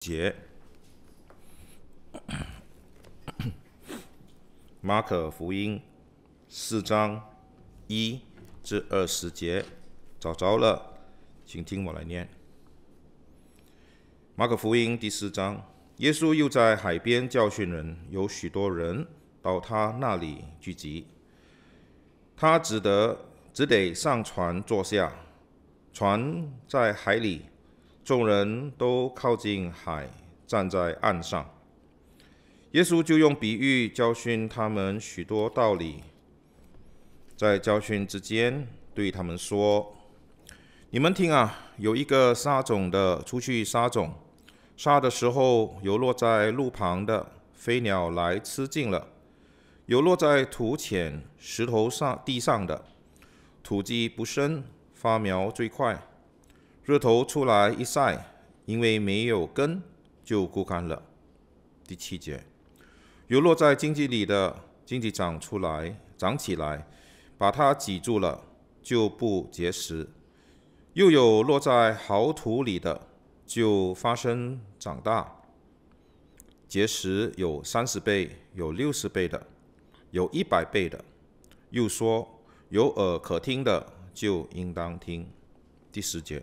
节，马可福音四章一至二十节，找着了，请听我来念。马可福音第四章，耶稣又在海边教训人，有许多人到他那里聚集，他只得只得上船坐下，船在海里。众人都靠近海，站在岸上。耶稣就用比喻教训他们许多道理，在教训之间对他们说：“你们听啊，有一个撒种的出去撒种，撒的时候有落在路旁的，飞鸟来吃尽了；有落在土浅石头上地上的，土基不深，发苗最快。”日头出来一晒，因为没有根就枯干了。第七节，有落在荆棘里的，荆棘长出来长起来，把它挤住了，就不结实；又有落在壕土里的，就发生长大，结实有三十倍、有六十倍的、有一百倍的。又说有耳可听的，就应当听。第十节。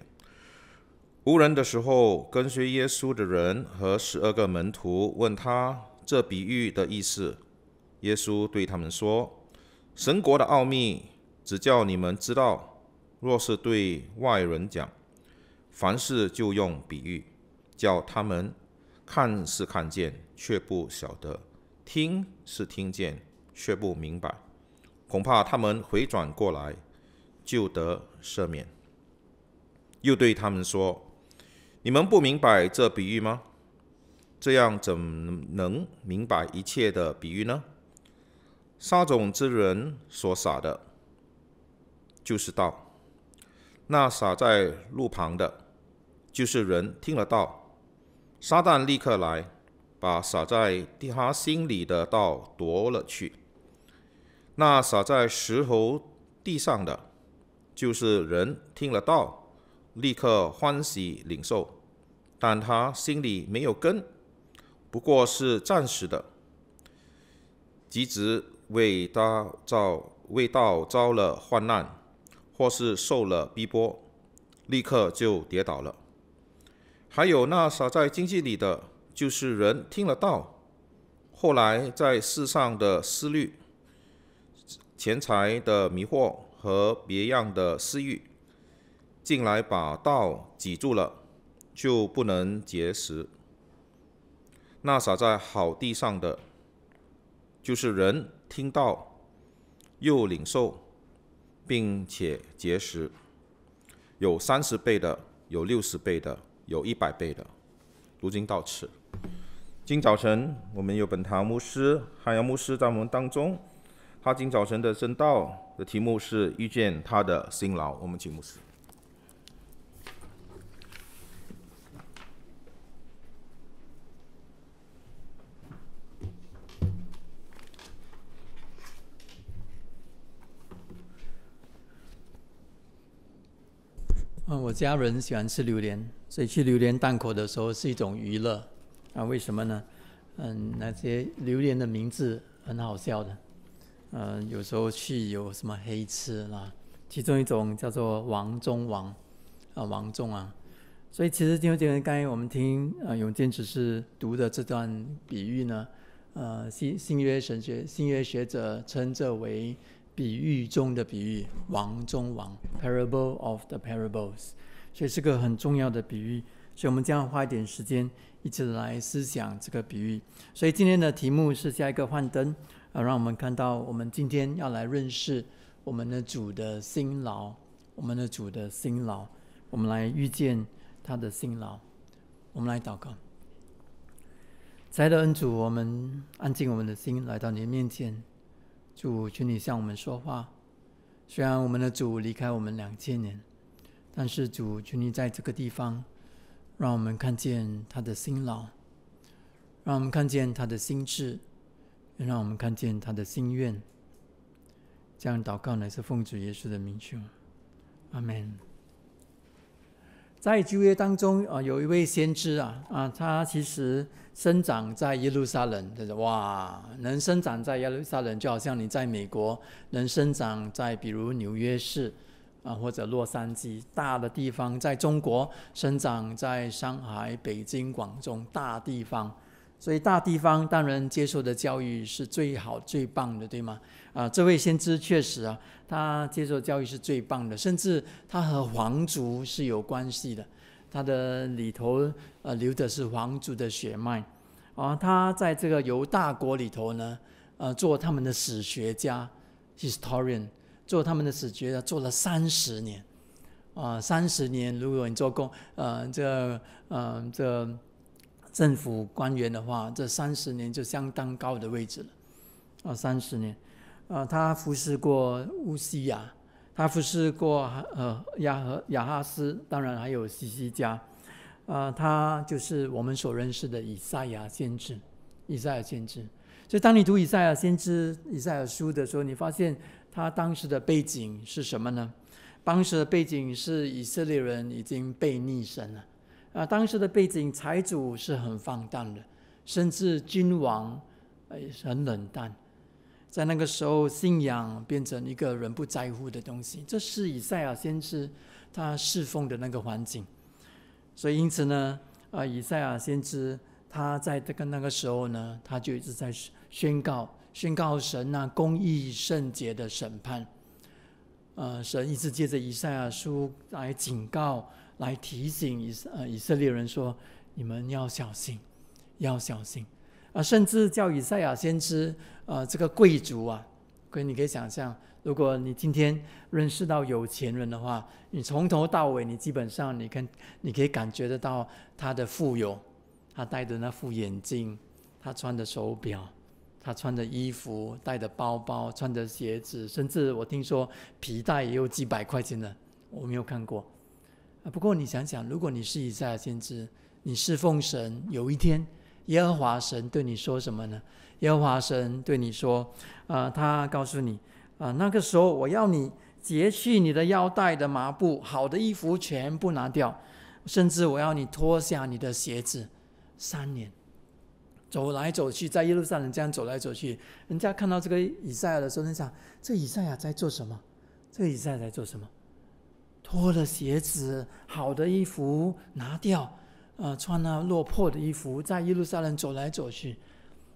无人的时候，跟随耶稣的人和十二个门徒问他这比喻的意思。耶稣对他们说：“神国的奥秘只叫你们知道，若是对外人讲，凡事就用比喻，叫他们看是看见，却不晓得；听是听见，却不明白。恐怕他们回转过来，就得赦免。”又对他们说。你们不明白这比喻吗？这样怎能明白一切的比喻呢？撒种之人所撒的就是道，那撒在路旁的，就是人听了道，撒旦立刻来把撒在他心里的道夺了去。那撒在石头地上的，就是人听了道，立刻欢喜领受。但他心里没有根，不过是暂时的。即指为他遭为道遭了患难，或是受了逼迫，立刻就跌倒了。还有那洒在经济里的，就是人听了道，后来在世上的思虑、钱财的迷惑和别样的私欲，进来把道挤住了。就不能结实。那撒在好地上的，就是人听到又领受，并且结实，有三十倍的，有六十倍的，有一百倍的。如今到此，今早晨我们有本堂牧师海洋牧师在我们当中，他今早晨的证道的题目是遇见他的辛劳。我们请牧师。嗯，我家人喜欢吃榴莲，所以去榴莲档口的时候是一种娱乐。啊，为什么呢？嗯，那些榴莲的名字很好笑的。嗯，有时候去有什么黑吃啦，其中一种叫做王中王，啊王中啊。所以其实今天刚才我们听啊永坚只是读的这段比喻呢，呃，新新约神学、新约学者称这为。比喻中的比喻，王中王，Parable of the Parables，所以是个很重要的比喻，所以我们将要花一点时间，一起来思想这个比喻。所以今天的题目是下一个幻灯，啊，让我们看到我们今天要来认识我们的主的辛劳，我们的主的辛劳，我们来遇见他的辛劳，我们来祷告。在的恩主，我们安静我们的心，来到你的面前。主，请你向我们说话。虽然我们的主离开我们两千年，但是主请你在这个地方，让我们看见他的辛劳，让我们看见他的心智，也让我们看见他的心愿。这样祷告乃是奉主耶稣的名求。阿门。在旧约当中啊，有一位先知啊，啊，他其实生长在耶路撒冷。他说：“哇，能生长在耶路撒冷，就好像你在美国能生长在比如纽约市啊，或者洛杉矶大的地方；在中国生长在上海、北京、广州大地方。”所以大地方当然接受的教育是最好最棒的，对吗？啊，这位先知确实啊，他接受教育是最棒的，甚至他和皇族是有关系的，他的里头呃流的是皇族的血脉。啊，他在这个犹大国里头呢，呃，做他们的史学家 （historian），做他们的史学家做了三十年。啊，三十年，如果你做工，呃，这，呃，这。政府官员的话，这三十年就相当高的位置了，啊，三十年，啊，他服侍过乌西亚，他服侍过呃亚和亚哈斯，当然还有西西家，啊，他就是我们所认识的以赛亚先知，以赛亚先知。所以当你读以赛亚先知以赛亚书的时候，你发现他当时的背景是什么呢？当时的背景是以色列人已经被逆神了。啊，当时的背景，财主是很放荡的，甚至君王，哎，很冷淡。在那个时候，信仰变成一个人不在乎的东西。这是以赛亚先知他侍奉的那个环境，所以因此呢，啊，以赛亚先知他在这个那个时候呢，他就一直在宣告宣告神啊公义圣洁的审判。呃，神一直借着以赛亚书来警告。来提醒以呃以色列人说，你们要小心，要小心，啊，甚至叫以赛亚先知，呃，这个贵族啊，可你可以想象，如果你今天认识到有钱人的话，你从头到尾，你基本上，你跟你可以感觉得到他的富有，他戴的那副眼镜，他穿的手表，他穿的衣服，带的包包，穿的鞋子，甚至我听说皮带也有几百块钱的，我没有看过。不过你想想，如果你是以赛亚先知，你是奉神，有一天耶和华神对你说什么呢？耶和华神对你说，啊，他告诉你，啊，那个时候我要你截去你的腰带的麻布，好的衣服全部拿掉，甚至我要你脱下你的鞋子，三年，走来走去，在耶路撒冷这样走来走去，人家看到这个以赛亚的时候，在想，这以赛亚在做什么？这以赛亚在做什么？脱了鞋子，好的衣服拿掉，呃，穿了落魄的衣服，在耶路撒冷走来走去，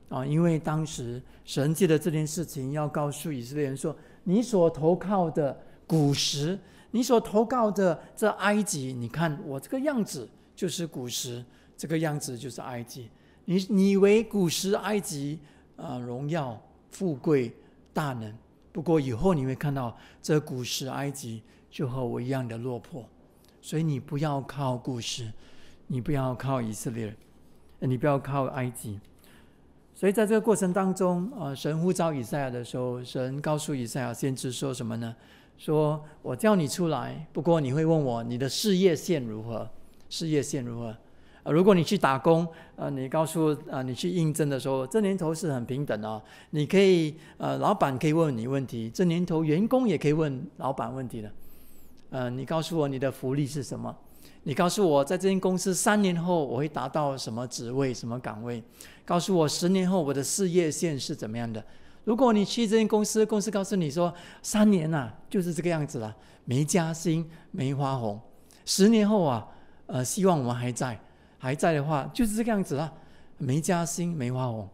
啊，因为当时神记得这件事情要告诉以色列人说：“你所投靠的古时，你所投靠的这埃及，你看我这个样子就是古时，这个样子就是埃及。你你以为古时埃及啊，荣耀、富贵、大能，不过以后你会看到这古时埃及。”就和我一样的落魄，所以你不要靠故事，你不要靠以色列，你不要靠埃及。所以在这个过程当中，啊，神呼召以赛亚的时候，神告诉以赛亚先知说什么呢？说我叫你出来，不过你会问我你的事业线如何？事业线如何？啊，如果你去打工，呃，你告诉啊，你去应征的时候，这年头是很平等的。你可以呃，老板可以问你问题，这年头员工也可以问老板问题的。呃，你告诉我你的福利是什么？你告诉我，在这间公司三年后我会达到什么职位、什么岗位？告诉我十年后我的事业线是怎么样的？如果你去这间公司，公司告诉你说三年呐，就是这个样子了，没加薪，没花红。十年后啊，呃，希望我们还在，还在的话，就是这个样子了，没加薪，没花红。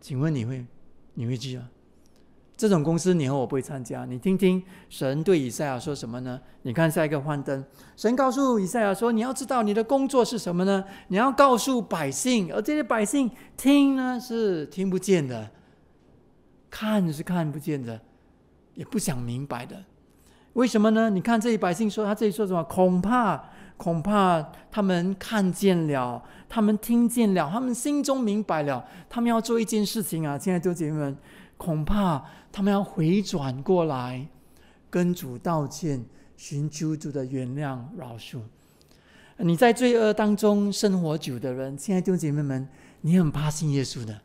请问你会，你会记啊？这种公司，你和我不会参加。你听听神对以赛亚说什么呢？你看下一个幻灯，神告诉以赛亚说：“你要知道你的工作是什么呢？你要告诉百姓，而这些百姓听呢是听不见的，看是看不见的，也不想明白的。为什么呢？你看这些百姓说他这里说什么？恐怕恐怕他们看见了，他们听见了，他们心中明白了，他们要做一件事情啊！亲爱的姐妹们。”恐怕他们要回转过来，跟主道歉，寻求主的原谅饶恕。你在罪恶当中生活久的人，亲爱的弟兄姐妹们，你很怕信耶稣的，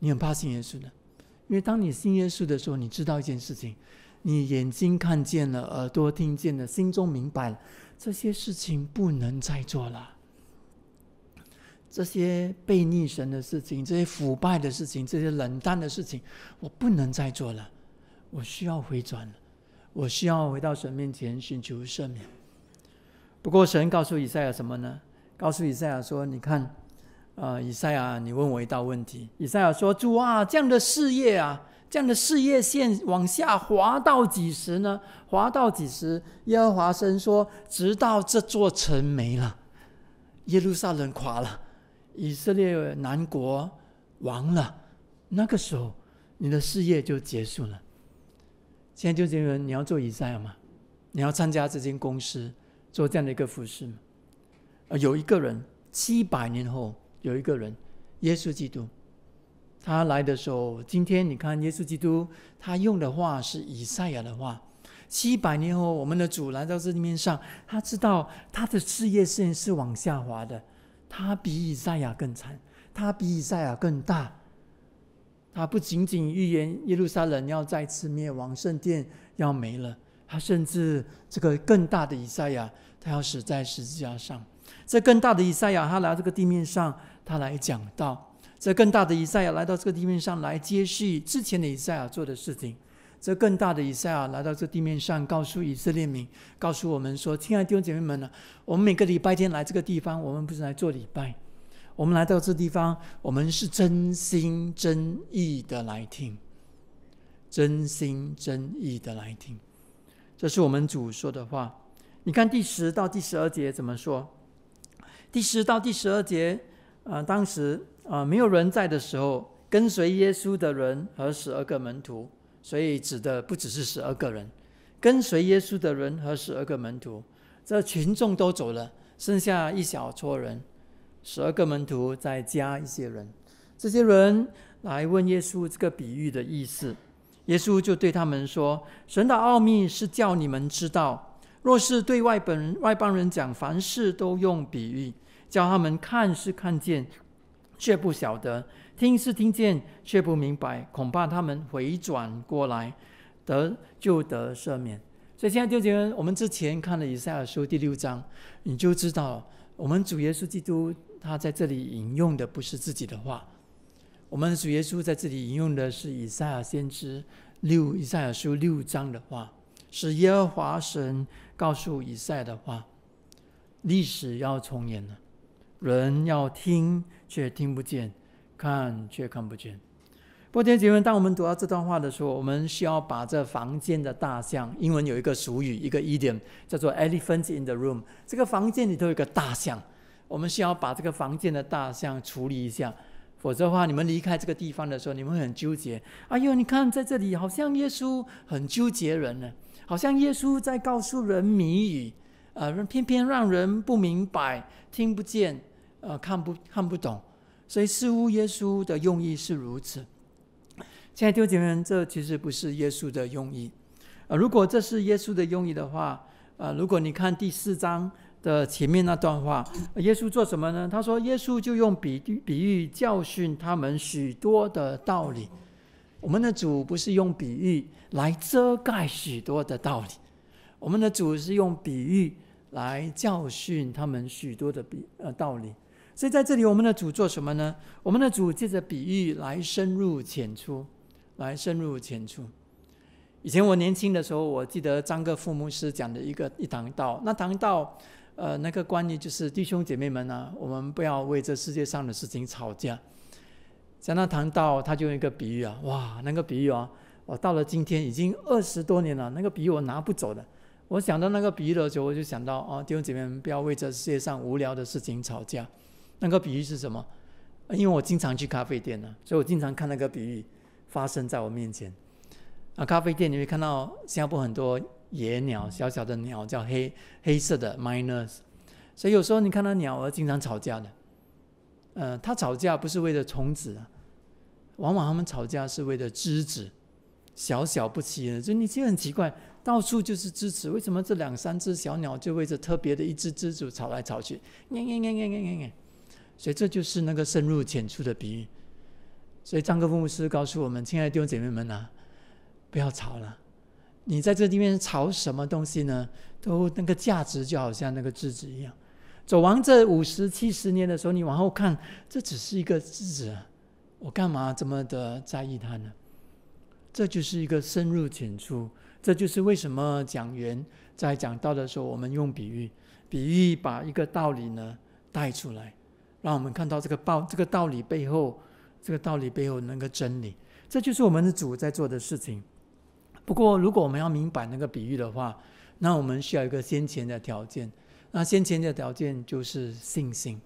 你很怕信耶稣的，因为当你信耶稣的时候，你知道一件事情：你眼睛看见了，耳朵听见了，心中明白了，这些事情不能再做了。这些被逆神的事情，这些腐败的事情，这些冷淡的事情，我不能再做了，我需要回转了，我需要回到神面前寻求赦免。不过神告诉以赛亚什么呢？告诉以赛亚说：“你看，啊，以赛亚，你问我一道问题。”以赛亚说：“主啊，这样的事业啊，这样的事业线往下滑到几时呢？滑到几时？”耶和华神说：“直到这座城没了，耶路撒冷垮了。”以色列南国亡了，那个时候你的事业就结束了。现在就这个，你要做以赛亚嘛，你要参加这间公司做这样的一个服饰。有一个人七百年后有一个人，耶稣基督，他来的时候，今天你看耶稣基督，他用的话是以赛亚的话。七百年后，我们的主来到这地面上，他知道他的事业线是往下滑的。他比以赛亚更惨，他比以赛亚更大。他不仅仅预言耶路撒冷要再次灭亡，圣殿要没了，他甚至这个更大的以赛亚，他要死在十字架上。这更大的以赛亚，他来到这个地面上，他来讲道。这更大的以赛亚来到这个地面上，来揭示之前的以赛亚做的事情。这更大的以赛亚来到这地面上，告诉以色列民，告诉我们说：“亲爱的弟兄姐妹们呢，我们每个礼拜天来这个地方，我们不是来做礼拜，我们来到这地方，我们是真心真意的来听，真心真意的来听。这是我们主说的话。你看第十到第十二节怎么说？第十到第十二节，啊，当时啊，没有人在的时候，跟随耶稣的人和十二个门徒。”所以指的不只是十二个人，跟随耶稣的人和十二个门徒。这群众都走了，剩下一小撮人，十二个门徒再加一些人。这些人来问耶稣这个比喻的意思，耶稣就对他们说：“神的奥秘是叫你们知道，若是对外本外邦人讲凡事都用比喻，叫他们看是看见，却不晓得。”听是听见，却不明白。恐怕他们回转过来，得就得赦免。所以现在就觉得，我们之前看了以赛亚书第六章，你就知道，我们主耶稣基督他在这里引用的不是自己的话，我们主耶稣在这里引用的是以赛亚先知六以赛亚书六章的话，是耶和华神告诉以赛的话。历史要重演了，人要听却听不见。看却看不见，播天姐妹，当我们读到这段话的时候，我们需要把这房间的大象。英文有一个俗语，一个 idiom，叫做 elephant in the room。这个房间里头有一个大象，我们需要把这个房间的大象处理一下，否则的话，你们离开这个地方的时候，你们会很纠结。哎呦，你看在这里，好像耶稣很纠结人呢，好像耶稣在告诉人谜语，呃，偏偏让人不明白、听不见，呃，看不看不懂。所以似乎耶稣的用意是如此。现在弟兄们，这其实不是耶稣的用意。呃，如果这是耶稣的用意的话，呃，如果你看第四章的前面那段话，耶稣做什么呢？他说：“耶稣就用比比喻教训他们许多的道理。”我们的主不是用比喻来遮盖许多的道理，我们的主是用比喻来教训他们许多的比呃道理。所以在这里，我们的主做什么呢？我们的主借着比喻来深入浅出，来深入浅出。以前我年轻的时候，我记得张哥父母师讲的一个一堂道，那堂道，呃，那个关于就是弟兄姐妹们呢，我们不要为这世界上的事情吵架。讲那堂道，他就用一个比喻啊，哇，那个比喻啊，我到了今天已经二十多年了，那个比喻我拿不走的。我想到那个比喻的时候，我就想到啊，弟兄姐妹们不要为这世界上无聊的事情吵架。那个比喻是什么？因为我经常去咖啡店呢，所以我经常看那个比喻发生在我面前。啊，咖啡店你会看到新加坡很多野鸟，小小的鸟叫黑黑色的 miners，所以有时候你看到鸟儿经常吵架的。呃，它吵架不是为了虫子啊，往往他们吵架是为了枝子，小小不起眼，就你就很奇怪，到处就是枝子，为什么这两三只小鸟就为着特别的一只枝子吵来吵去？所以这就是那个深入浅出的比喻。所以张克夫牧师告诉我们：“亲爱的弟兄姐妹们啊，不要吵了。你在这里面吵什么东西呢？都那个价值就好像那个质子一样。走完这五十七十年的时候，你往后看，这只是一个质子。我干嘛这么的在意它呢？这就是一个深入浅出。这就是为什么讲缘在讲道的时候，我们用比喻，比喻把一个道理呢带出来。”让我们看到这个道这个道理背后，这个道理背后那个真理，这就是我们的主在做的事情。不过，如果我们要明白那个比喻的话，那我们需要一个先前的条件。那先前的条件就是信心。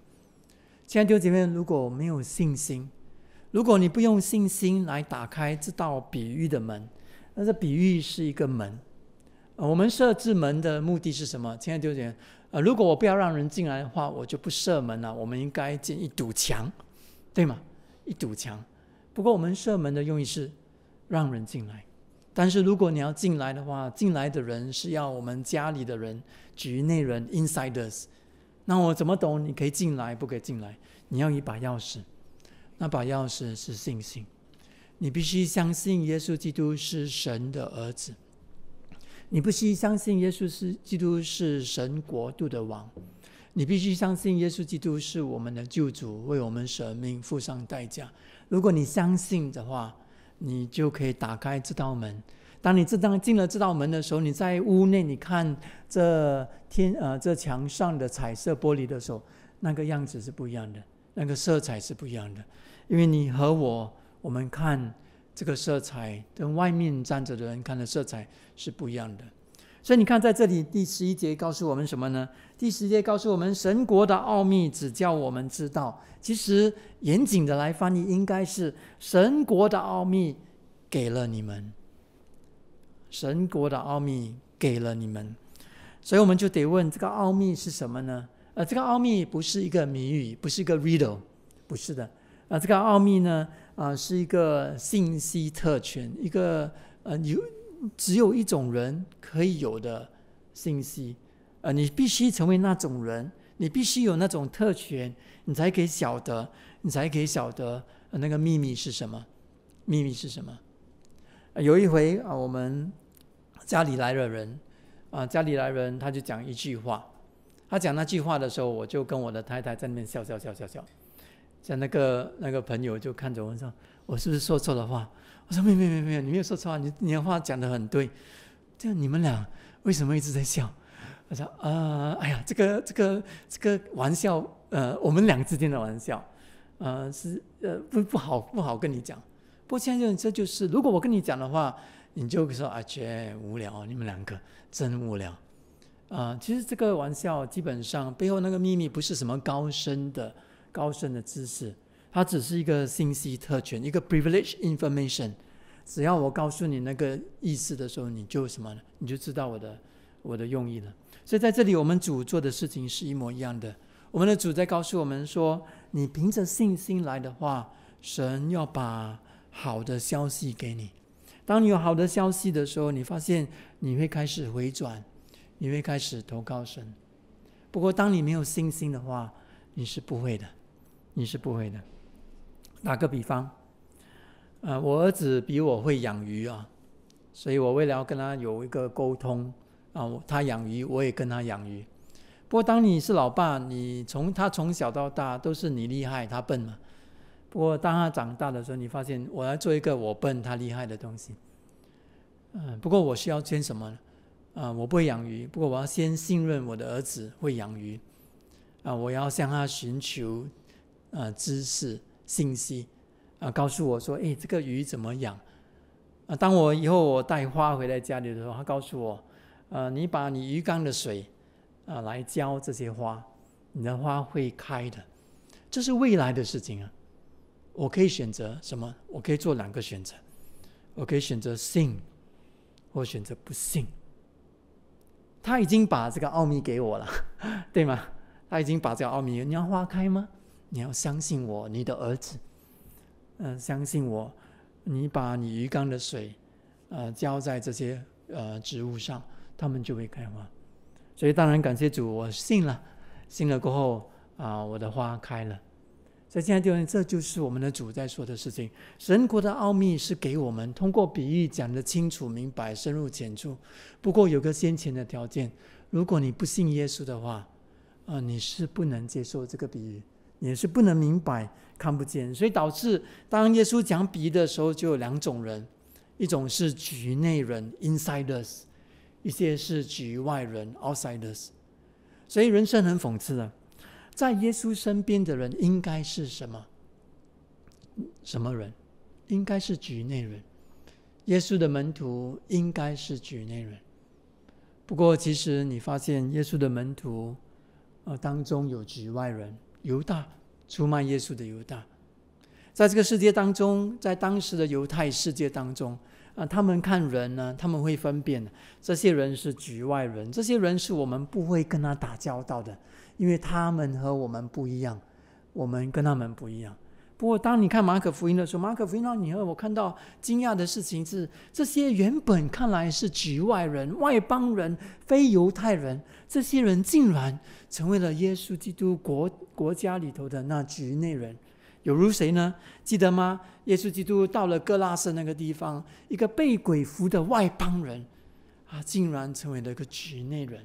亲爱的弟兄姐妹，如果没有信心，如果你不用信心来打开这道比喻的门，那这比喻是一个门。我们设置门的目的是什么？亲爱的弟兄。呃，如果我不要让人进来的话，我就不射门了。我们应该建一堵墙，对吗？一堵墙。不过我们射门的用意是让人进来。但是如果你要进来的话，进来的人是要我们家里的人，局内人 （insiders）。那我怎么懂？你可以进来，不可以进来？你要一把钥匙。那把钥匙是信心。你必须相信耶稣基督是神的儿子。你不惜相信耶稣是基督是神国度的王。你必须相信耶稣基督是我们的救主，为我们舍命付上代价。如果你相信的话，你就可以打开这道门。当你这当进了这道门的时候，你在屋内，你看这天呃这墙上的彩色玻璃的时候，那个样子是不一样的，那个色彩是不一样的，因为你和我，我们看。这个色彩跟外面站着的人看的色彩是不一样的，所以你看，在这里第十一节告诉我们什么呢？第十节告诉我们神国的奥秘只叫我们知道。其实严谨的来翻译，应该是神国的奥秘给了你们，神国的奥秘给了你们。所以我们就得问这个奥秘是什么呢？呃，这个奥秘不是一个谜语，不是一个 riddle，不是的。呃，这个奥秘呢？啊，是一个信息特权，一个呃有只有一种人可以有的信息，呃，你必须成为那种人，你必须有那种特权，你才可以晓得，你才可以晓得那个秘密是什么？秘密是什么？有一回啊，我们家里来了人，啊，家里来人，他就讲一句话，他讲那句话的时候，我就跟我的太太在那边笑笑笑笑笑。像那个那个朋友就看着我说：“我是不是说错了话？”我说：“没没没没有，你没有说错话，你你的话讲的很对。”这样你们俩为什么一直在笑？我说：“啊，哎呀，这个这个这个玩笑，呃，我们俩之间的玩笑，呃，是呃不不好不好跟你讲。不过现在这就是，如果我跟你讲的话，你就说啊，觉得无聊，你们两个真无聊。啊，其实这个玩笑基本上背后那个秘密不是什么高深的。”高深的知识，它只是一个信息特权，一个 p r i v i l e g e information。只要我告诉你那个意思的时候，你就什么呢？你就知道我的我的用意了。所以在这里，我们主做的事情是一模一样的。我们的主在告诉我们说：，你凭着信心来的话，神要把好的消息给你。当你有好的消息的时候，你发现你会开始回转，你会开始投靠神。不过，当你没有信心的话，你是不会的。你是不会的。打个比方，呃，我儿子比我会养鱼啊，所以我为了要跟他有一个沟通啊，他养鱼，我也跟他养鱼。不过当你是老爸，你从他从小到大都是你厉害，他笨嘛。不过当他长大的时候，你发现我来做一个我笨他厉害的东西。嗯，不过我需要先什么呢？啊，我不会养鱼，不过我要先信任我的儿子会养鱼啊，我要向他寻求。呃，知识信息啊，告诉我说，诶，这个鱼怎么养？啊，当我以后我带花回来家里的时候，他告诉我，呃，你把你鱼缸的水啊来浇这些花，你的花会开的。这是未来的事情啊。我可以选择什么？我可以做两个选择，我可以选择信，或选择不信。他已经把这个奥秘给我了，对吗？他已经把这个奥秘，你要花开吗？你要相信我，你的儿子，嗯，相信我，你把你鱼缸的水，呃，浇在这些呃植物上，它们就会开花。所以当然感谢主，我信了，信了过后啊，我的花开了。所以现在就这就是我们的主在说的事情。神国的奥秘是给我们通过比喻讲的清楚明白、深入浅出。不过有个先前的条件，如果你不信耶稣的话，啊，你是不能接受这个比喻。也是不能明白、看不见，所以导致当耶稣讲比喻的时候，就有两种人：一种是局内人 （insiders），一些是局外人 （outsiders）。所以人生很讽刺啊！在耶稣身边的人应该是什么？什么人？应该是局内人。耶稣的门徒应该是局内人。不过，其实你发现耶稣的门徒，呃，当中有局外人。犹大出卖耶稣的犹大，在这个世界当中，在当时的犹太世界当中啊，他们看人呢，他们会分辨这些人是局外人，这些人是我们不会跟他打交道的，因为他们和我们不一样，我们跟他们不一样。不过，当你看马可福音的时候，马可福音那，你和我看到惊讶的事情是，这些原本看来是局外人、外邦人、非犹太人，这些人竟然。成为了耶稣基督国国家里头的那局内人，有如谁呢？记得吗？耶稣基督到了哥拉斯那个地方，一个被鬼附的外邦人，他竟然成为了一个局内人。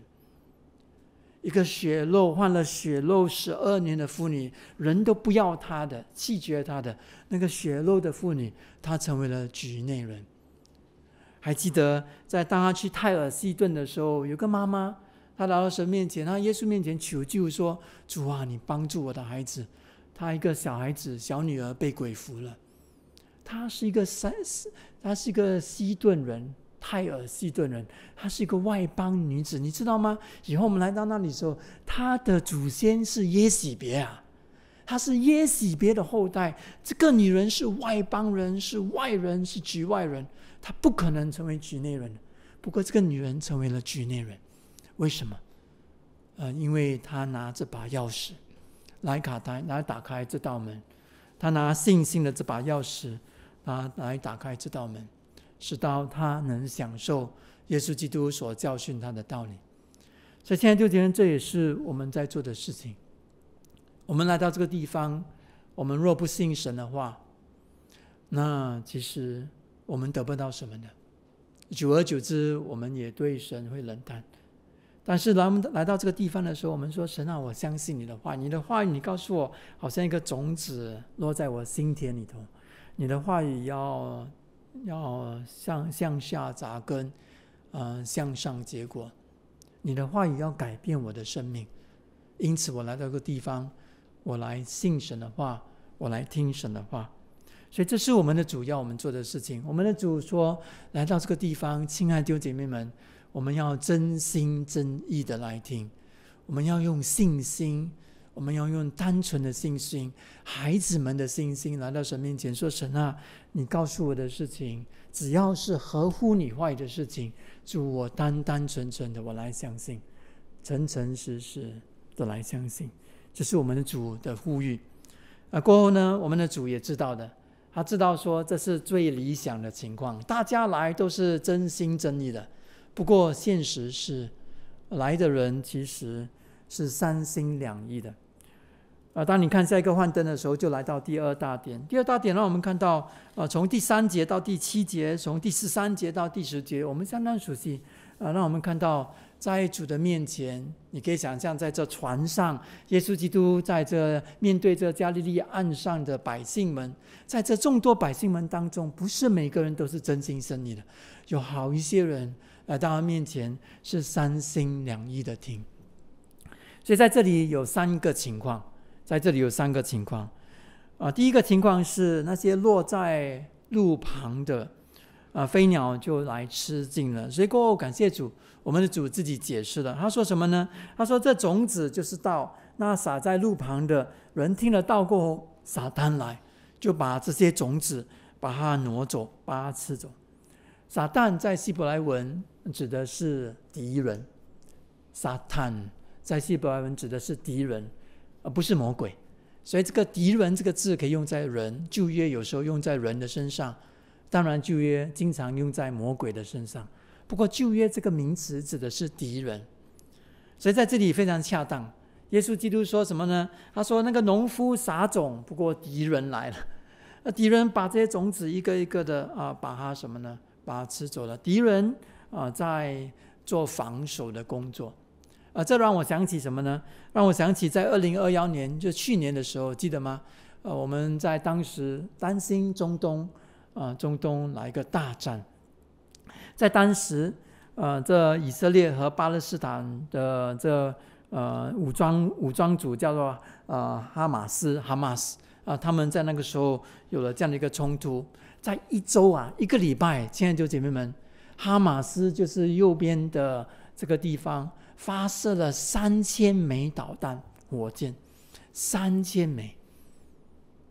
一个血肉换了血肉十二年的妇女，人都不要她的，拒绝她的那个血肉的妇女，她成为了局内人。还记得在当他去泰尔西顿的时候，有个妈妈。他来到神面前，他耶稣面前求救，说：“主啊，你帮助我的孩子。他一个小孩子，小女儿被鬼附了。她是一个三，她是一个西顿人，泰尔西顿人。她是一个外邦女子，你知道吗？以后我们来到那里时候，她的祖先是耶喜别啊，她是耶喜别的后代。这个女人是外邦人，是外人，是局外人，她不可能成为局内人。不过，这个女人成为了局内人。”为什么？呃，因为他拿这把钥匙来卡开，来打开这道门；他拿信心的这把钥匙拿来打开这道门，直到他能享受耶稣基督所教训他的道理。所以，在就觉得这也是我们在做的事情。我们来到这个地方，我们若不信神的话，那其实我们得不到什么的。久而久之，我们也对神会冷淡。但是，来我们来到这个地方的时候，我们说：“神啊，我相信你的话。你的话语，你告诉我，好像一个种子落在我心田里头。你的话语要要向向下扎根，呃，向上结果。你的话语要改变我的生命。因此，我来到这个地方，我来信神的话，我来听神的话。所以，这是我们的主要我们做的事情。我们的主说：来到这个地方，亲爱的弟兄姐妹们。”我们要真心真意的来听，我们要用信心，我们要用单纯的信心，孩子们的信心来到神面前，说：“神啊，你告诉我的事情，只要是合乎你坏的事情，就我单单纯纯的我来相信，诚诚实实的来相信。”这是我们的主的呼吁。啊，过后呢，我们的主也知道的，他知道说这是最理想的情况，大家来都是真心真意的。不过，现实是，来的人其实是三心两意的。啊，当你看下一个幻灯的时候，就来到第二大点。第二大点，让我们看到啊，从第三节到第七节，从第十三节到第十节，我们相当熟悉。啊，让我们看到，在主的面前，你可以想象，在这船上，耶稣基督在这面对这加利利岸上的百姓们，在这众多百姓们当中，不是每个人都是真心生意的，有好一些人。来到他面前是三心两意的听，所以在这里有三个情况，在这里有三个情况，啊，第一个情况是那些落在路旁的啊，飞鸟就来吃尽了。所以过后感谢主，我们的主自己解释了，他说什么呢？他说，这种子就是道，那撒在路旁的人听了道过后，撒旦来就把这些种子把它挪走，把它吃走。撒旦在希伯来文。指的是敌人，撒旦在希伯来文指的是敌人，而不是魔鬼。所以这个敌人这个字可以用在人旧约有时候用在人的身上，当然旧约经常用在魔鬼的身上。不过旧约这个名词指的是敌人，所以在这里非常恰当。耶稣基督说什么呢？他说：“那个农夫撒种，不过敌人来了，那敌人把这些种子一个一个的啊，把它什么呢？把它吃走了。敌人。”啊，在做防守的工作，啊，这让我想起什么呢？让我想起在二零二幺年，就去年的时候，记得吗？呃，我们在当时担心中东，啊，中东来个大战，在当时，呃，这以色列和巴勒斯坦的这呃武装武装组叫做啊哈马斯，哈马斯啊，他们在那个时候有了这样的一个冲突，在一周啊，一个礼拜，亲爱的姐妹们。哈马斯就是右边的这个地方，发射了三千枚导弹、火箭，三千枚，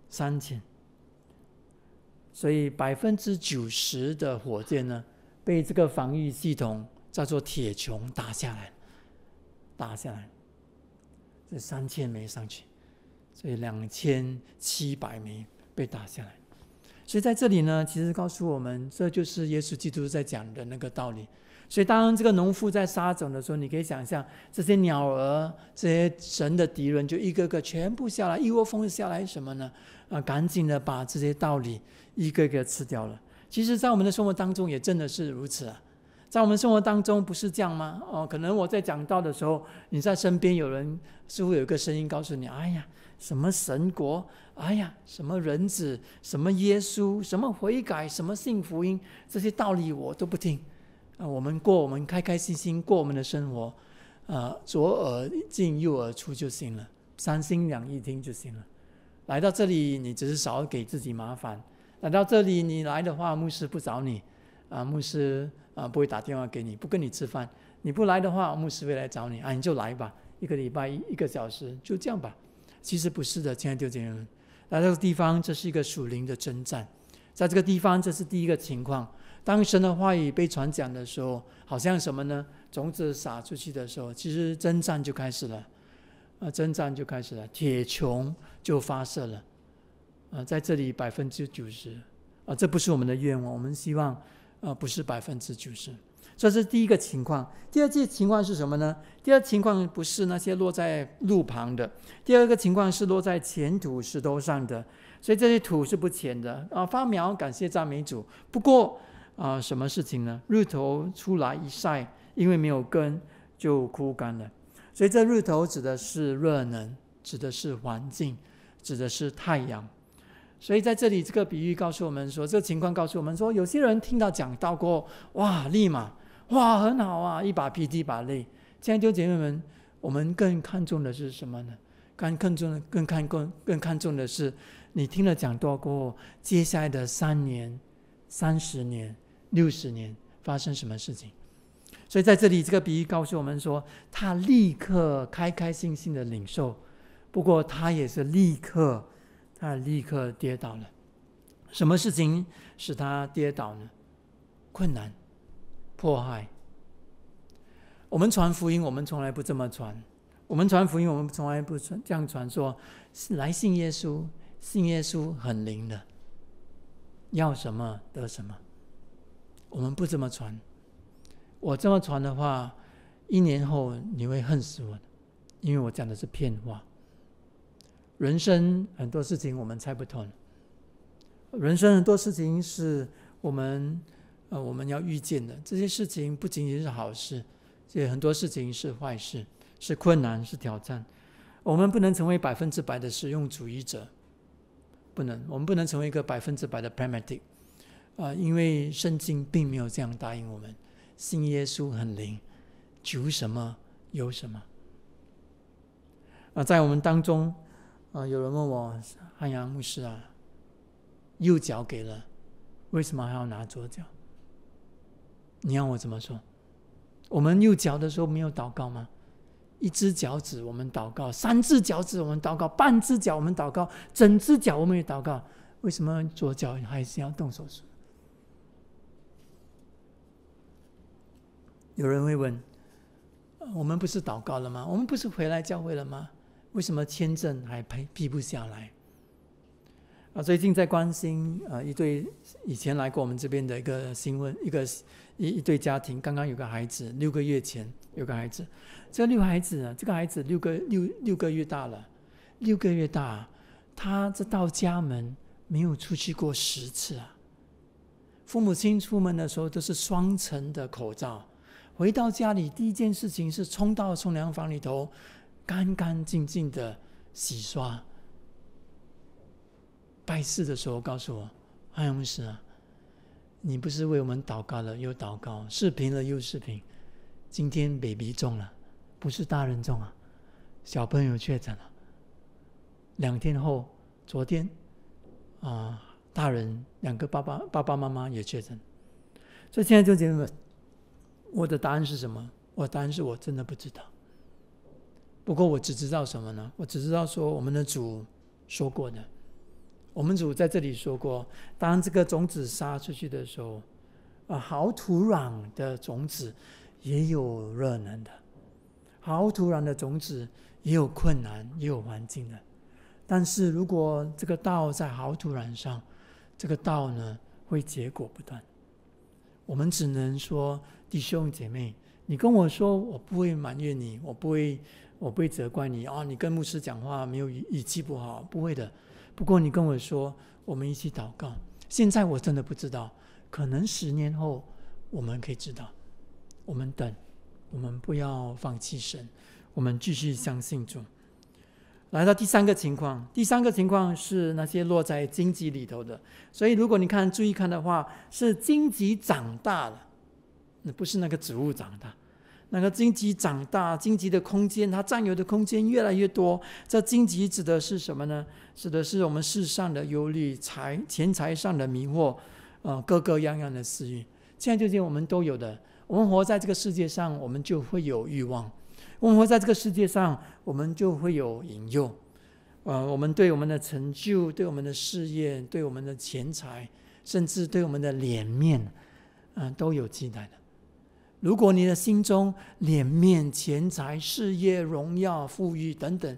三千。所以百分之九十的火箭呢，被这个防御系统叫做铁穹打下来，打下来。这三千枚上去，所以两千七百枚被打下来。所以在这里呢，其实告诉我们，这就是耶稣基督在讲的那个道理。所以，当这个农夫在撒种的时候，你可以想象，这些鸟儿、这些神的敌人，就一个个全部下来，一窝蜂下来什么呢？啊，赶紧的把这些道理一个个吃掉了。其实，在我们的生活当中，也真的是如此啊。在我们生活当中，不是这样吗？哦，可能我在讲到的时候，你在身边有人似乎有一个声音告诉你：“哎呀，什么神国？哎呀，什么人子？什么耶稣？什么悔改？什么幸福音？这些道理我都不听啊！我们过，我们开开心心过我们的生活，啊，左耳进右耳出就行了，三心两意听就行了。来到这里，你只是少给自己麻烦。来到这里，你来的话，牧师不找你啊，牧师。”啊，不会打电话给你，不跟你吃饭。你不来的话，牧师会来找你啊，你就来吧。一个礼拜一一个小时，就这样吧。其实不是的，亲今天姐姐们，来这个地方，这是一个属灵的征战。在这个地方，这是第一个情况。当神的话语被传讲的时候，好像什么呢？种子撒出去的时候，其实征战就开始了。啊，征战就开始了，铁穹就发射了。啊，在这里百分之九十啊，这不是我们的愿望，我们希望。呃，不是百分之九十，这是第一个情况。第二季情况是什么呢？第二情况不是那些落在路旁的，第二个情况是落在浅土石头上的，所以这些土是不浅的。啊，发苗，感谢赞美主。不过啊，什么事情呢？日头出来一晒，因为没有根就枯干了。所以这日头指的是热能，指的是环境，指的是太阳。所以在这里，这个比喻告诉我们说，这个情况告诉我们说，有些人听到讲到过，哇，立马，哇，很好啊，一把鼻涕一把泪。爱的姐妹们，我们更看重的是什么呢？刚更重，更看重，更看重的是，你听了讲到过，接下来的三年、三十年、六十年发生什么事情？所以在这里，这个比喻告诉我们说，他立刻开开心心的领受，不过他也是立刻。他立刻跌倒了。什么事情使他跌倒呢？困难、迫害。我们传福音，我们从来不这么传。我们传福音，我们从来不传这样传说：来信耶稣，信耶稣很灵的，要什么得什么。我们不这么传。我这么传的话，一年后你会恨死我的，因为我讲的是骗话。人生很多事情我们猜不透，人生很多事情是我们呃我们要遇见的。这些事情不仅仅是好事，也很多事情是坏事，是困难，是挑战。我们不能成为百分之百的实用主义者，不能，我们不能成为一个百分之百的 pragmatic 啊，因为圣经并没有这样答应我们。信耶稣很灵，求什么有什么。啊，在我们当中。啊！有人问我，汉阳牧师啊，右脚给了，为什么还要拿左脚？你让我怎么说？我们右脚的时候没有祷告吗？一只脚趾我们祷告，三只脚趾我们祷告，半只脚我们祷告，整只脚我们也祷告。为什么左脚还是要动手术？有人会问：我们不是祷告了吗？我们不是回来教会了吗？为什么签证还批批不下来？啊，最近在关心啊，一对以前来过我们这边的一个新闻，一个一一对家庭，刚刚有个孩子六个月前有个孩子，这六孩子啊，这个孩子六个六六个月大了，六个月大，他这到家门没有出去过十次啊，父母亲出门的时候都是双层的口罩，回到家里第一件事情是冲到冲凉房里头。干干净净的洗刷，拜师的时候告诉我，哎呀，木斯啊，你不是为我们祷告了又祷告，视频了又视频。今天 baby 中了，不是大人中啊，小朋友确诊了。两天后，昨天啊，大人两个爸爸爸爸妈妈也确诊。所以现在就姐妹们，我的答案是什么？我答案是我真的不知道。不过我只知道什么呢？我只知道说我们的主说过的，我们主在这里说过，当这个种子撒出去的时候，啊，好土壤的种子也有热能的，好土壤的种子也有困难，也有环境的。但是如果这个道在好土壤上，这个道呢会结果不断。我们只能说，弟兄姐妹，你跟我说，我不会埋怨你，我不会。我不会责怪你啊！你跟牧师讲话没有语语气不好，不会的。不过你跟我说，我们一起祷告。现在我真的不知道，可能十年后我们可以知道。我们等，我们不要放弃神，我们继续相信主。来到第三个情况，第三个情况是那些落在荆棘里头的。所以如果你看注意看的话，是荆棘长大了，那不是那个植物长大。那个荆棘长大，荆棘的空间，它占有的空间越来越多。这荆棘指的是什么呢？指的是我们世上的忧虑、财钱财上的迷惑，呃，各各样样的私欲。现在究竟我们都有的。我们活在这个世界上，我们就会有欲望；我们活在这个世界上，我们就会有引诱。呃，我们对我们的成就、对我们的事业、对我们的钱财，甚至对我们的脸面，嗯，都有期待的。如果你的心中脸面、钱财、事业、荣耀、富裕等等，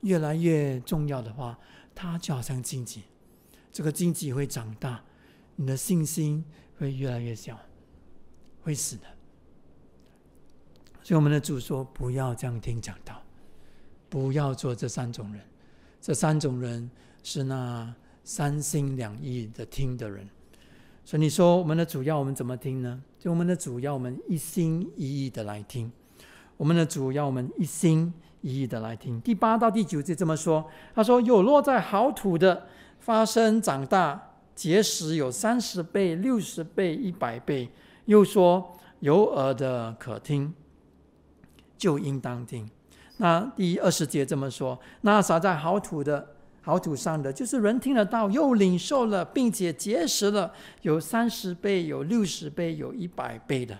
越来越重要的话，它就好像荆棘，这个荆棘会长大，你的信心会越来越小，会死的。所以我们的主说：不要这样听讲道，不要做这三种人。这三种人是那三心两意的听的人。所以你说我们的主要我们怎么听呢？就我们的主要我们一心一意的来听，我们的主要我们一心一意的来听。第八到第九节这么说，他说有落在好土的，发生长大结实，有三十倍、六十倍、一百倍。又说有耳的可听，就应当听。那第二十节这么说，那撒在好土的。好土上的就是人听得到，又领受了，并且结识了，有三十倍，有六十倍，有一百倍的，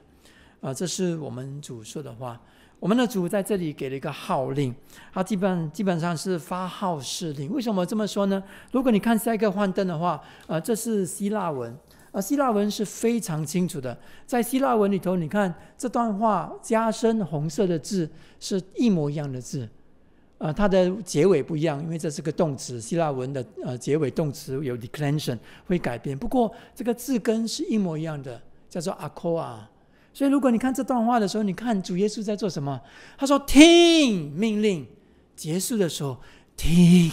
啊，这是我们主说的话。我们的主在这里给了一个号令，他基本基本上是发号施令。为什么这么说呢？如果你看下一个幻灯的话，啊，这是希腊文，啊，希腊文是非常清楚的。在希腊文里头，你看这段话加深红色的字是一模一样的字。呃，它的结尾不一样，因为这是个动词，希腊文的呃结尾动词有 declension 会改变。不过这个字根是一模一样的，叫做 a k o a 所以如果你看这段话的时候，你看主耶稣在做什么？他说听命令，结束的时候听，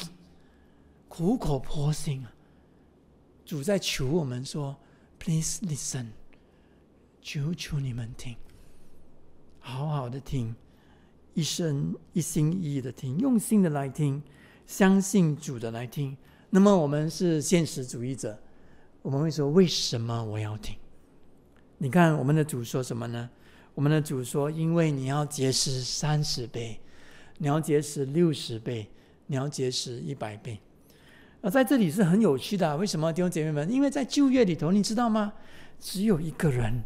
苦口婆心，啊。主在求我们说 please listen，求求你们听，好好的听。一生一心一意的听，用心的来听，相信主的来听。那么我们是现实主义者，我们会说：为什么我要听？你看我们的主说什么呢？我们的主说：因为你要结识三十倍，你要结识六十倍，你要结识一百倍。而在这里是很有趣的。为什么，弟兄姐妹们？因为在就业里头，你知道吗？只有一个人，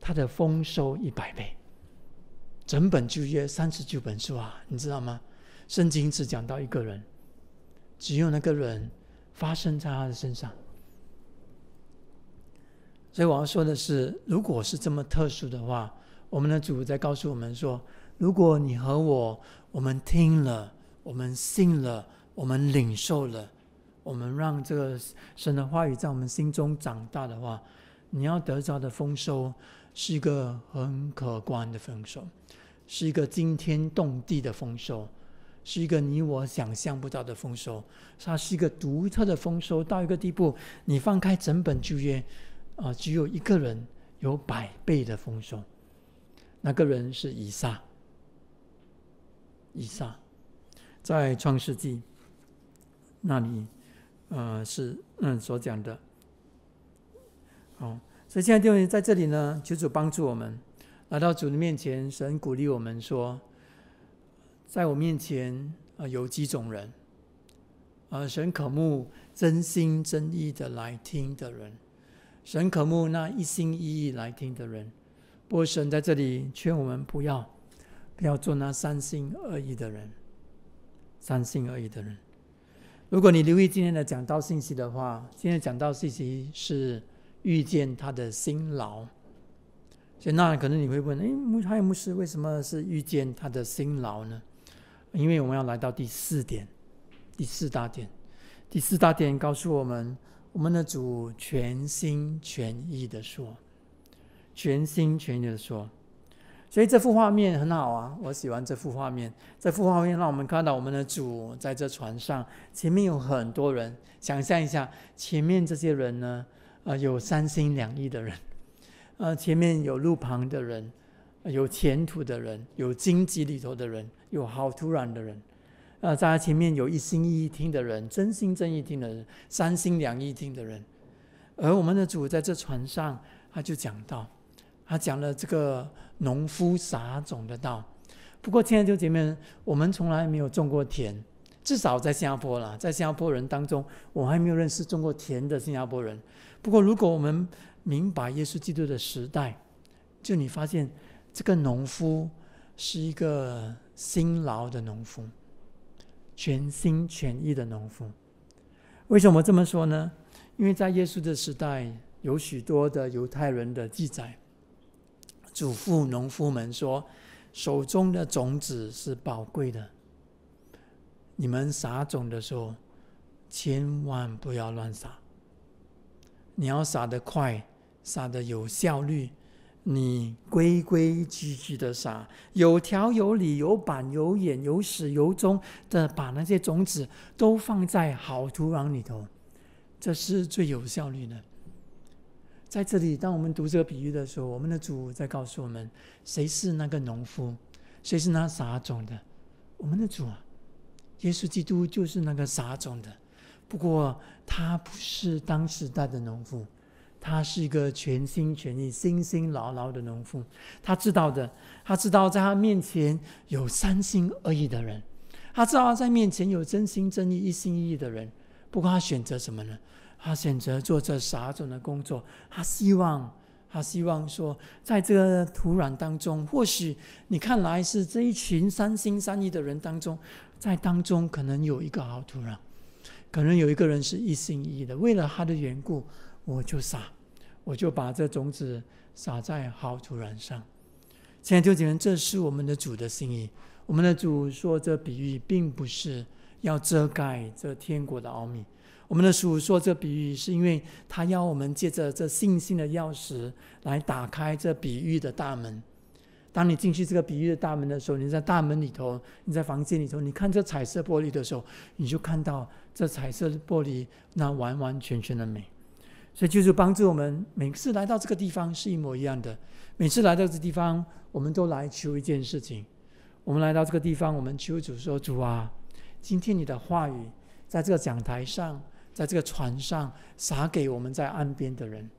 他的丰收一百倍。整本就约三十九本书啊，你知道吗？圣经只讲到一个人，只有那个人发生在他的身上。所以我要说的是，如果是这么特殊的话，我们的主在告诉我们说：如果你和我，我们听了，我们信了，我们领受了，我们让这个神的话语在我们心中长大的话，你要得到的丰收是一个很可观的丰收。是一个惊天动地的丰收，是一个你我想象不到的丰收，它是一个独特的丰收。到一个地步，你翻开整本旧约，啊，只有一个人有百倍的丰收，那个人是以撒。以撒在创世纪那里，呃，是嗯所讲的。好，所以现在就在这里呢，求主帮助我们。来到主的面前，神鼓励我们说：“在我面前啊，有几种人，啊，神渴慕真心真意的来听的人，神渴慕那一心一意来听的人。不过，神在这里劝我们不要，不要做那三心二意的人，三心二意的人。如果你留意今天的讲道信息的话，今天讲道信息是遇见他的辛劳。”所以那可能你会问：哎，牧他有牧师，为什么是遇见他的辛劳呢？因为我们要来到第四点，第四大点，第四大点告诉我们，我们的主全心全意的说，全心全意的说。所以这幅画面很好啊，我喜欢这幅画面。这幅画面让我们看到我们的主在这船上，前面有很多人。想象一下，前面这些人呢，啊，有三心两意的人。呃，前面有路旁的人，有前途的人，有荆棘里头的人，有好土壤的人。啊，在前面有一心一意听的人，真心真意听的人，三心两意听的人。而我们的主在这船上，他就讲到，他讲了这个农夫撒种的道。不过，亲爱的姐妹我们从来没有种过田，至少在新加坡啦，在新加坡人当中，我还没有认识种过田的新加坡人。不过，如果我们明白耶稣基督的时代，就你发现这个农夫是一个辛劳的农夫，全心全意的农夫。为什么这么说呢？因为在耶稣的时代，有许多的犹太人的记载，嘱咐农夫们说：“手中的种子是宝贵的，你们撒种的时候，千万不要乱撒。”你要撒得快，撒得有效率。你规规矩矩的撒，有条有理、有板有眼、有始有终的把那些种子都放在好土壤里头，这是最有效率的。在这里，当我们读这个比喻的时候，我们的主在告诉我们：谁是那个农夫？谁是那撒种的？我们的主，啊，耶稣基督就是那个撒种的。不过，他不是当时代的农夫，他是一个全心全意、辛辛劳劳的农夫。他知道的，他知道在他面前有三心二意的人，他知道在面前有真心真意、一心一意的人。不过，他选择什么呢？他选择做这撒种的工作。他希望，他希望说，在这个土壤当中，或许，你看来是这一群三心三意的人当中，在当中可能有一个好土壤。可能有一个人是一心一意的，为了他的缘故，我就撒，我就把这种子撒在好土壤上。现在弟兄这是我们的主的心意。我们的主说这比喻，并不是要遮盖这天国的奥秘。我们的主说这比喻，是因为他要我们借着这信心的钥匙，来打开这比喻的大门。当你进去这个比喻的大门的时候，你在大门里头，你在房间里头，你看这彩色玻璃的时候，你就看到这彩色玻璃那完完全全的美。所以就是帮助我们每次来到这个地方是一模一样的。每次来到这地方，我们都来求一件事情。我们来到这个地方，我们求主说：“主啊，今天你的话语在这个讲台上，在这个船上撒给我们在岸边的人，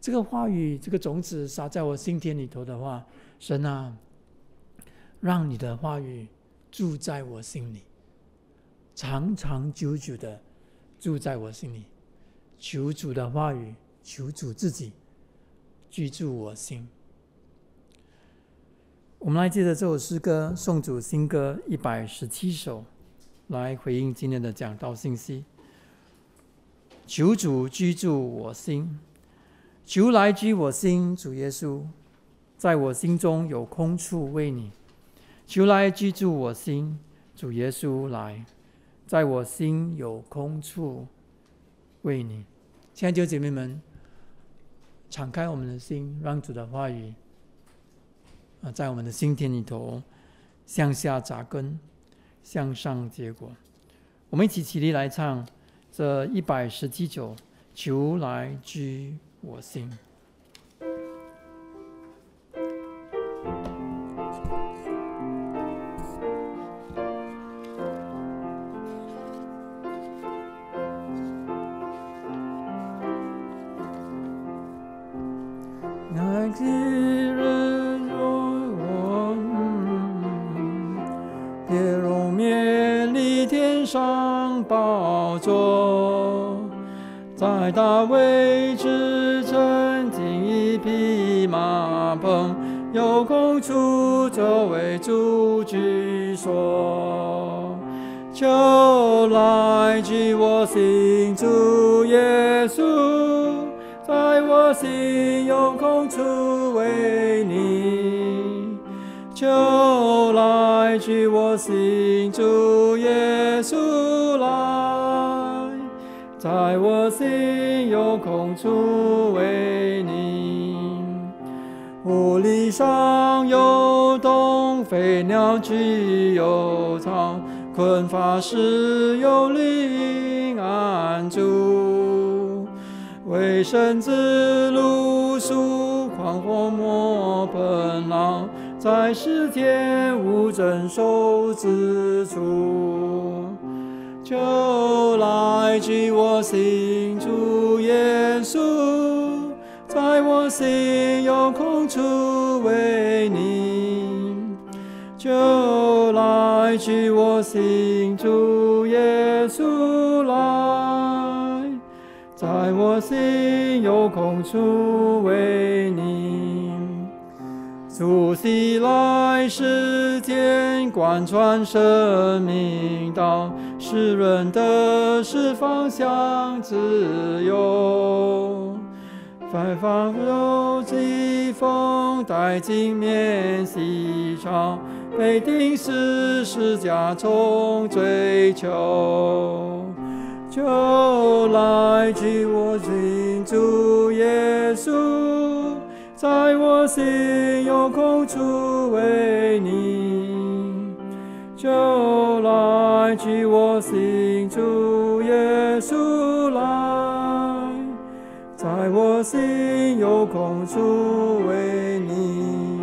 这个话语，这个种子撒在我心田里头的话。”神啊，让你的话语住在我心里，长长久久的住在我心里。求主的话语，求主自己居住我心。我们来接着这首诗歌，送主新歌一百十七首，来回应今天的讲道信息。求主居住我心，求来居我心，主耶稣。在我心中有空处为你，求来居住我心，主耶稣来，在我心有空处为你。现在就姐妹们，敞开我们的心，让主的话语啊，在我们的心田里头向下扎根，向上结果。我们一起起立来唱这一百十七九，求来居我心。座在大卫之城，建一匹马棚，有空处作为主居所。求来居我心，主耶稣，在我心有空处为你。求来居我心，主。在我心有空处为你，雾里上有冬飞鸟居有藏，困乏时有灵安助，为生之路疏，狂火莫奔浪，在世间无争受之处。求来居我心主耶稣在我心有空处为你；求来居我心主耶稣来在我心有空处为你。主昔来世间，贯穿生命道。湿润的是芳香自由，芬芳柔肌风带尽绵细长，被定是释迦追求，求来即我领主耶稣，在我心有空处为你。就来居我心主耶稣来，在我心有空处为你，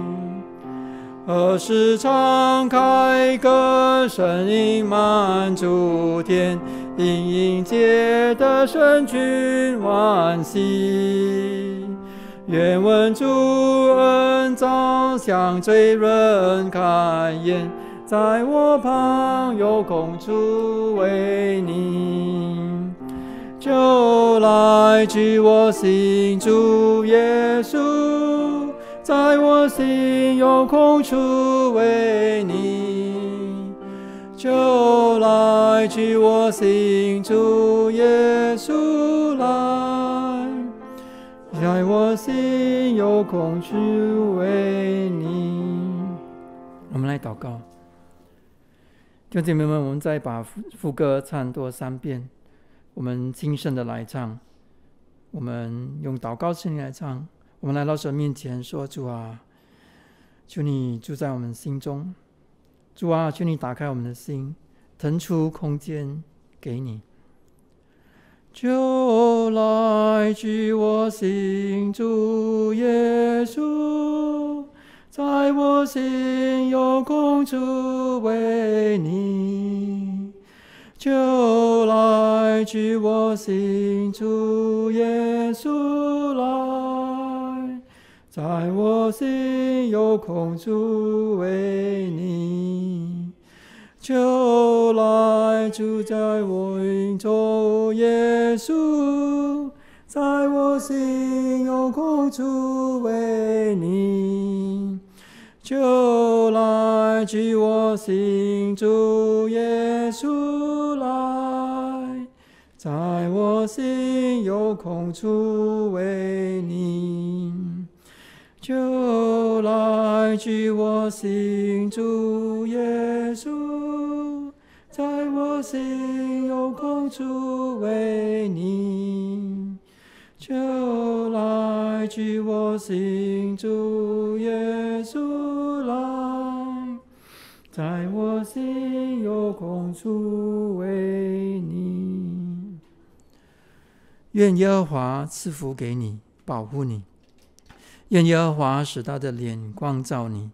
何时敞开歌声音满诸天，迎接的圣君万喜，愿闻主恩早向罪人开眼。在我旁有空处为你，就来取我心；主耶稣，在我心有空处为你，就来取我心；主耶稣来，在我心有空处为你。我们来祷告。兄弟妹们，我们再把副歌唱多三遍。我们轻声的来唱，我们用祷告声音来唱。我们来到神面前说：“主啊，求你住在我们心中。主啊，求你打开我们的心，腾出空间给你。”就来去我心，主耶稣。在我心有空处为你求来，去我心处耶稣来。在我心有空处为你求来，住在我心中耶稣。在我心有空处为。求来居我心，主耶稣来，在我心有空处为你。求来居我心，主耶稣，在我心有空处为你。求来居我心，主耶稣。出来，在我心有空处为你。愿耶和华赐福给你，保护你；愿耶和华使他的脸光照你，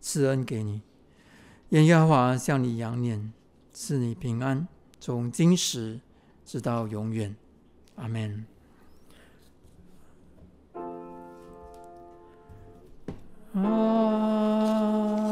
赐恩给你；愿耶和华向你扬脸，赐你平安，从今时直到永远。阿门。Ah.